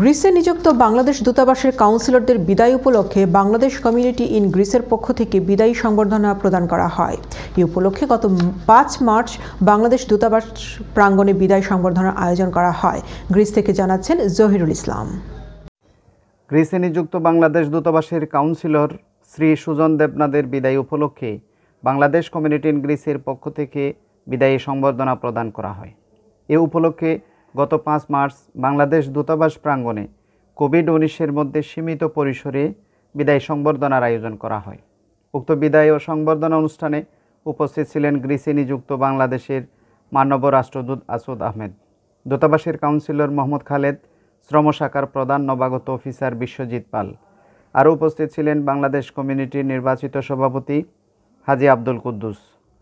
গ্রিসে নিযুক্ত বাংলাদেশ দূতাবাসের কাউন্সিলরদের বিদায় উপলক্ষে বাংলাদেশ কমিউনিটি ইন গ্রিসের পক্ষ থেকে বিদায়ী সংবর্ধনা প্রদান করা হয় এই উপলক্ষে গত পাঁচ মার্চ বাংলাদেশ দূতাবাস প্রাঙ্গণে বিদায় সংবর্ধনার আয়োজন করা হয় গ্রিস থেকে জানাচ্ছেন জহিরুল ইসলাম গ্রিসে নিযুক্ত বাংলাদেশ দূতাবাসের কাউন্সিলর শ্রী সুজন দেবনাদের বিদায় উপলক্ষে বাংলাদেশ কমিউনিটি ইন গ্রিসের পক্ষ থেকে বিদায়ী সংবর্ধনা প্রদান করা হয় এ উপলক্ষে গত পাঁচ মার্চ বাংলাদেশ দূতাবাস প্রাঙ্গণে কোভিড উনিশের মধ্যে সীমিত পরিসরে বিদায় সংবর্ধনার আয়োজন করা হয় উক্ত বিদায় ও সংবর্ধনা অনুষ্ঠানে উপস্থিত ছিলেন গ্রিসে নিযুক্ত বাংলাদেশের মানব রাষ্ট্রদূত আসুদ আহমেদ দূতাবাসের কাউন্সিলর মোহাম্মদ খালেদ শ্রম শাখার প্রধান নবাগত অফিসার বিশ্বজিৎ পাল আরও উপস্থিত ছিলেন বাংলাদেশ কমিউনিটির নির্বাচিত সভাপতি হাজি আব্দুল কুদ্দুস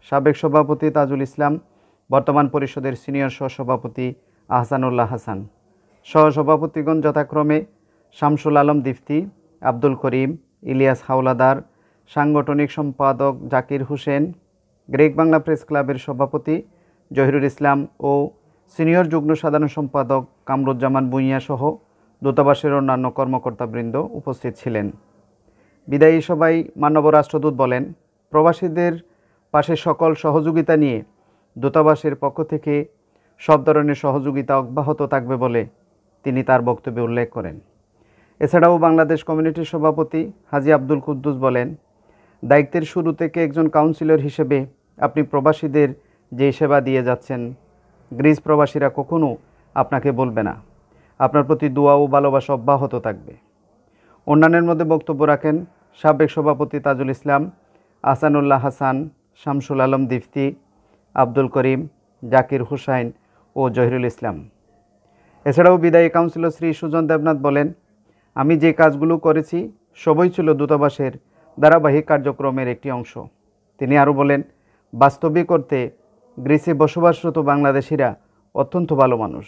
সাবেক সভাপতি তাজুল ইসলাম বর্তমান পরিষদের সিনিয়র সহ সভাপতি আহসানুল্লাহ হাসান সহসভাপতিগণ যথাক্রমে শামসুল আলম দিফতি আব্দুল করিম ইলিয়াস হাওলাদার সাংগঠনিক সম্পাদক জাকির হোসেন গ্রেক বাংলা প্রেস ক্লাবের সভাপতি জহিরুল ইসলাম ও সিনিয়র যুগ্ম সাধারণ সম্পাদক কামরুজ্জামান ভুঁইয়া সহ দূতাবাসের অন্যান্য কর্মকর্তাবৃন্দ উপস্থিত ছিলেন বিদায়ী সবাই মানব রাষ্ট্রদূত বলেন প্রবাসীদের পাশে সকল সহযোগিতা নিয়ে দূতাবাসের পক্ষ থেকে সব ধরনের সহযোগিতা অব্যাহত থাকবে বলে তিনি তার বক্তব্যে উল্লেখ করেন এছাড়াও বাংলাদেশ কমিউনিটির সভাপতি হাজি আব্দুল কুদ্দুস বলেন দায়িত্বের শুরু থেকে একজন কাউন্সিলর হিসেবে আপনি প্রবাসীদের যে সেবা দিয়ে যাচ্ছেন গ্রিস প্রবাসীরা কখনও আপনাকে বলবে না আপনার প্রতি দোয়া ও ভালোবাসা অব্যাহত থাকবে অন্যান্যের মধ্যে বক্তব্য রাখেন সাবেক সভাপতি তাজুল ইসলাম আসানুল্লাহ হাসান শামসুল আলম দিফতি আব্দুল করিম জাকির হুসাইন ও জহিরুল ইসলাম এছাড়াও বিদায়ী কাউন্সিলর শ্রী সুজন দেবনাথ বলেন আমি যে কাজগুলো করেছি সবই ছিল দূতাবাসের ধারাবাহিক কার্যক্রমের একটি অংশ তিনি আরও বলেন বাস্তবিক করতে গ্রিসে বসবাসরত বাংলাদেশিরা অত্যন্ত ভালো মানুষ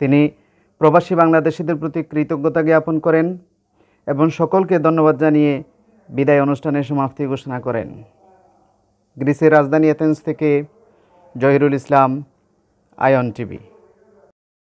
তিনি প্রবাসী বাংলাদেশিদের প্রতি কৃতজ্ঞতা জ্ঞাপন করেন এবং সকলকে ধন্যবাদ জানিয়ে বিদায় অনুষ্ঠানের সমাপ্তি ঘোষণা করেন গ্রিসের রাজধানী এথেন্স থেকে জহিরুল ইসলাম আয়ন টিভি